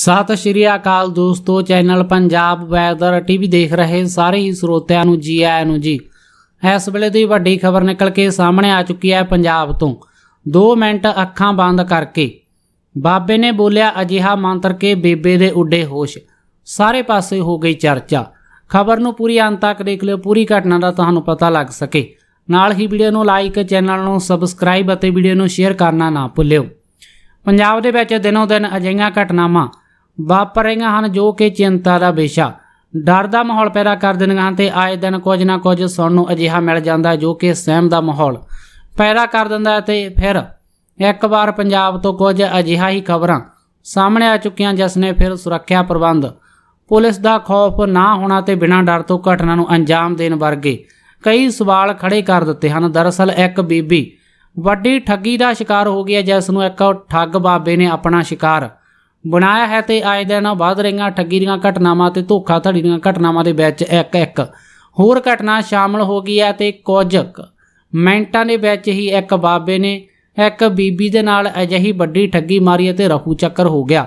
ਸਤਿ ਸ਼੍ਰੀ ਅਕਾਲ ਦੋਸਤੋ channel Punjab weather TV ਦੇਖ ਰਹੇ ਸਾਰੇ ਹੀ ਸਰੋਤਿਆਂ ਨੂੰ ਜੀ ਆਇਆਂ ਨੂੰ ਜੀ ਇਸ ਵੇਲੇ ਦੀ ਵੱਡੀ ਖਬਰ ਨਿਕਲ ਕੇ ਸਾਹਮਣੇ ਆ ਚੁੱਕੀ ਹੈ ਪੰਜਾਬ ਤੋਂ 2 ਮਿੰਟ ਅੱਖਾਂ ਬੰਦ ਕਰਕੇ ਬਾਬੇ ਨੇ ਬੋਲਿਆ ਅਜਿਹਾ ਮੰਤਰ ਕੇ ਬੇਬੇ ਦੇ ਉੱਡੇ ਹੋਸ਼ ਸਾਰੇ ਪਾਸੇ ਹੋ ਗਈ ਚਰਚਾ ਖਬਰ ਨੂੰ ਪੂਰੀ ਅੰਤ ਤੱਕ ਦੇਖ ਲਿਓ ਪੂਰੀ ਘਟਨਾ ਦਾ ਤੁਹਾਨੂੰ ਪਤਾ ਲੱਗ ਸਕੇ ਨਾਲ ਹੀ ਵੀਡੀਓ ਨੂੰ ਲਾਈਕ ਚੈਨਲ ਨੂੰ ਸਬਸਕ੍ਰਾਈਬ ਅਤੇ ਵੀਡੀਓ ਨੂੰ ਸ਼ੇਅਰ ਕਰਨਾ ਨਾ ਭੁੱਲਿਓ ਪੰਜਾਬ ਦੇ ਵਿੱਚ ਦਿਨੋਂ ਦਿਨ ਅਜਿਹੀਆਂ ਘਟਨਾਵਾਂ ਵਾਪਰ ਰਹੀਆਂ ਹਨ ਜੋ ਕਿ ਚਿੰਤਾ ਦਾ ਵਿਸ਼ਾ ਡਰ ਦਾ ਮਾਹੌਲ ਪੈਦਾ ਕਰ ਦਿੰਦੀਆਂ ਹਨ ਤੇ ਆਏ ਦਿਨ ਕੁਝ ਨਾ ਕੁਝ ਸੁਣ ਨੂੰ ਅਜਿਹਾ ਮਿਲ ਜਾਂਦਾ ਜੋ ਕਿ ਸਹਿਮ ਦਾ ਮਾਹੌਲ ਪੈਦਾ ਕਰ ਦਿੰਦਾ ਤੇ ਫਿਰ ਇੱਕ ਵਾਰ ਪੰਜਾਬ ਤੋਂ ਕੁਝ ਅਜਿਹਾ ਹੀ ਖਬਰਾਂ ਸਾਹਮਣੇ ਆ ਚੁੱਕੀਆਂ ਜਿਸ ਨੇ ਫਿਰ ਸੁਰੱਖਿਆ ਪ੍ਰਬੰਧ ਪੁਲਿਸ ਦਾ ਖੌਫ ਨਾ ਹੋਣਾ ਤੇ ਬਿਨਾਂ ਡਰ ਤੋਂ ਘਟਨਾ ਨੂੰ ਅੰਜਾਮ ਦੇਣ ਵਰਗੇ ਕਈ ਸਵਾਲ ਖੜੇ ਕਰ ਦਿੱਤੇ ਹਨ ਦਰਅਸਲ ਇੱਕ ਬੀਬੀ ਵੱਡੀ ਠੱਗੀ ਦਾ ਸ਼ਿਕਾਰ ਹੋ ਗਈ ਹੈ ਜਿਸ ਨੂੰ ਇੱਕ ਠੱਗ ਬਾਬੇ ਨੇ ਆਪਣਾ ਸ਼ਿਕਾਰ ਬਣਾਇਆ ਹੈ ਤੇ ਆਏ ਦਿਨ ਵੱਧ ਰਹੀਆਂ ਠੱਗੀ ਦੀਆਂ ਘਟਨਾਵਾਂ ਤੇ ਧੋਖਾਧੜੀ ਦੀਆਂ ਘਟਨਾਵਾਂ ਦੇ ਵਿੱਚ ਇੱਕ ਇੱਕ ਹੋਰ ਘਟਨਾ ਸ਼ਾਮਲ ਹੋ ਗਈ ਹੈ ਤੇ ਕੁਝ ਮਿੰਟਾਂ ਦੇ ਵਿੱਚ ਹੀ ਇੱਕ ਬਾਬੇ ਨੇ ਇੱਕ ਬੀਬੀ ਦੇ ਨਾਲ ਅਜਿਹੀ ਵੱਡੀ ਠੱਗੀ ਮਾਰੀ ਤੇ ਰਫੂ ਚੱਕਰ ਹੋ ਗਿਆ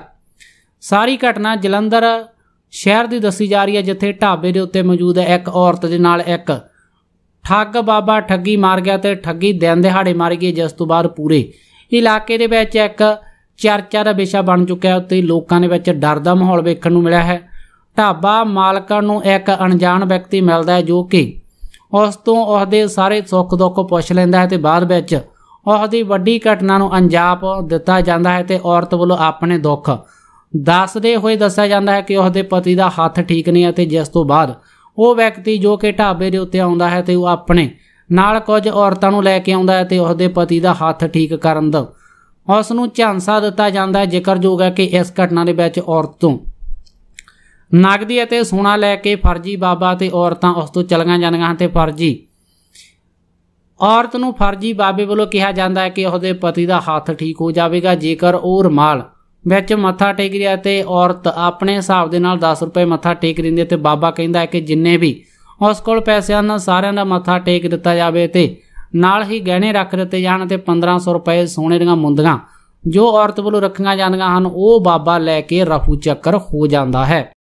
ਸਾਰੀ ਘਟਨਾ ਜਲੰਧਰ ਸ਼ਹਿਰ ਦੀ ਦੱਸੀ ਜਾ ਰਹੀ ਹੈ ਜਿੱਥੇ ਢਾਬੇ ਦੇ ਉੱਤੇ ਮੌਜੂਦ ਹੈ ਇੱਕ ਔਰਤ ਦੇ ਨਾਲ ਇੱਕ ਠੱਗ ਬਾਬਾ ਠੱਗੀ ਮਾਰ ਗਿਆ ਤੇ ਠੱਗੀ ਦਿਨ ਦਿਹਾੜੇ ਮਾਰ ਗਈ ਜਿਸ ਤੋਂ ਬਾਅਦ ਪੂਰੇ ਇਲਾਕੇ ਦੇ ਵਿੱਚ ਇੱਕ ਚਰਚਾ ਦਾ ਵਿਸ਼ਾ ਬਣ ਚੁੱਕਿਆ ਹੈ ਉੱਤੇ ਲੋਕਾਂ ਦੇ ਵਿੱਚ ਡਰ ਦਾ ਮਾਹੌਲ ਵੇਖਣ ਨੂੰ ਮਿਲਿਆ ਹੈ ਢਾਬਾ ਮਾਲਕਾਂ ਨੂੰ ਇੱਕ ਅਣਜਾਣ ਵਿਅਕਤੀ ਮਿਲਦਾ ਹੈ ਜੋ ਕਿ ਉਸ ਤੋਂ ਉਹਦੇ ਸਾਰੇ ਸੁੱਖ ਦੁੱਖ ਪੁੱਛ ਲੈਂਦਾ ਹੈ ਤੇ ਬਾਅਦ ਵਿੱਚ ਉਹਦੀ ਵੱਡੀ ਘਟਨਾ ਨੂੰ ਅੰਜਾਮ ਦਿੱਤਾ ਜਾਂਦਾ ਹੈ ਤੇ ਔਰਤ ਵੱਲੋਂ ਆਪਣੇ ਦੁੱਖ ਦੱਸਦੇ ਹੋਏ ਦੱਸਿਆ ਜਾਂਦਾ ਹੈ ਕਿ ਉਹਦੇ ਪਤੀ ਦਾ ਹੱਥ ਠੀਕ ਨਹੀਂ ਹੈ ਤੇ ਜਿਸ ਤੋਂ ਬਾਅਦ ਉਹ ਵਿਅਕਤੀ ਜੋ ਕਿ ਢਾਬੇ ਦੇ ਉੱਤੇ ਆਉਂਦਾ ਹੈ ਤੇ ਉਹ ਆਪਣੇ ਨਾਲ ਕੁਝ ਔਰਤਾਂ ਨੂੰ ਲੈ ਕੇ ਆਉਂਦਾ ਹੈ ਤੇ ਉਹਦੇ ਪਤੀ ਦਾ ਹੱਥ ਠੀਕ ਕਰਨ ਦਾ ਉਸ ਨੂੰ ਝਾਂਸਾ ਦਿੱਤਾ ਜਾਂਦਾ ਹੈ ਜ਼ਿਕਰਯੋਗ ਹੈ ਕਿ ਇਸ ਘਟਨਾ ਦੇ ਵਿੱਚ ਔਰਤ ਤੋਂ ਨਗਦੀ ਅਤੇ ਸੋਨਾ ਲੈ ਕੇ ਫਰਜੀ ਬਾਬਾ ਤੇ ਔਰਤਾਂ ਉਸ ਤੋਂ ਚਲੀਆਂ ਜਾਂਦੀਆਂ ਹਨ ਤੇ ਫਰਜੀ ਔਰਤ ਨੂੰ ਫਰਜੀ ਬਾਬੇ ਵੱਲੋਂ ਕਿਹਾ ਜਾਂਦਾ ਹੈ ਕਿ ਉਹਦੇ ਪਤੀ ਦਾ ਹੱਥ ਠੀਕ ਹੋ ਜਾਵੇਗਾ ਜੇਕਰ ਉਹ ਰਮਾਲ ਵਿੱਚ ਮੱਥਾ ਟੇਕ ਰਿਹਾ ਤੇ ਔਰਤ ਆਪਣੇ ਹਿਸਾਬ ਦੇ ਨਾਲ 10 ਰੁਪਏ ਮੱਥਾ ਟੇਕ ਦਿੰਦੀ ਤੇ ਬਾਬਾ ਕਹਿੰਦਾ ਹੈ ਕਿ ਜਿੰਨੇ ਵੀ ਉਸ ਕੋਲ ਪੈਸੇ ਹਨ ਸਾਰਿਆਂ ਦਾ ਮੱਥਾ ਟੇਕ ਦਿੱਤਾ ਜਾਵੇ ਤੇ ਨਾਲ ਹੀ ਗਹਿਣੇ ਰੱਖ ਦਿੱਤੇ ਜਾਣ ਤੇ 1500 ਰੁਪਏ ਸੋਨੇ ਦੀਆਂ ਮੁੰਦੀਆਂ ਜੋ ਔਰਤ ਵੱਲੋਂ ਰੱਖੀਆਂ ਜਾਂਦੀਆਂ ਹਨ ਉਹ ਬਾਬਾ ਲੈ ਕੇ ਰਾਹੂ ਚੱਕਰ ਹੋ ਜਾਂਦਾ ਹੈ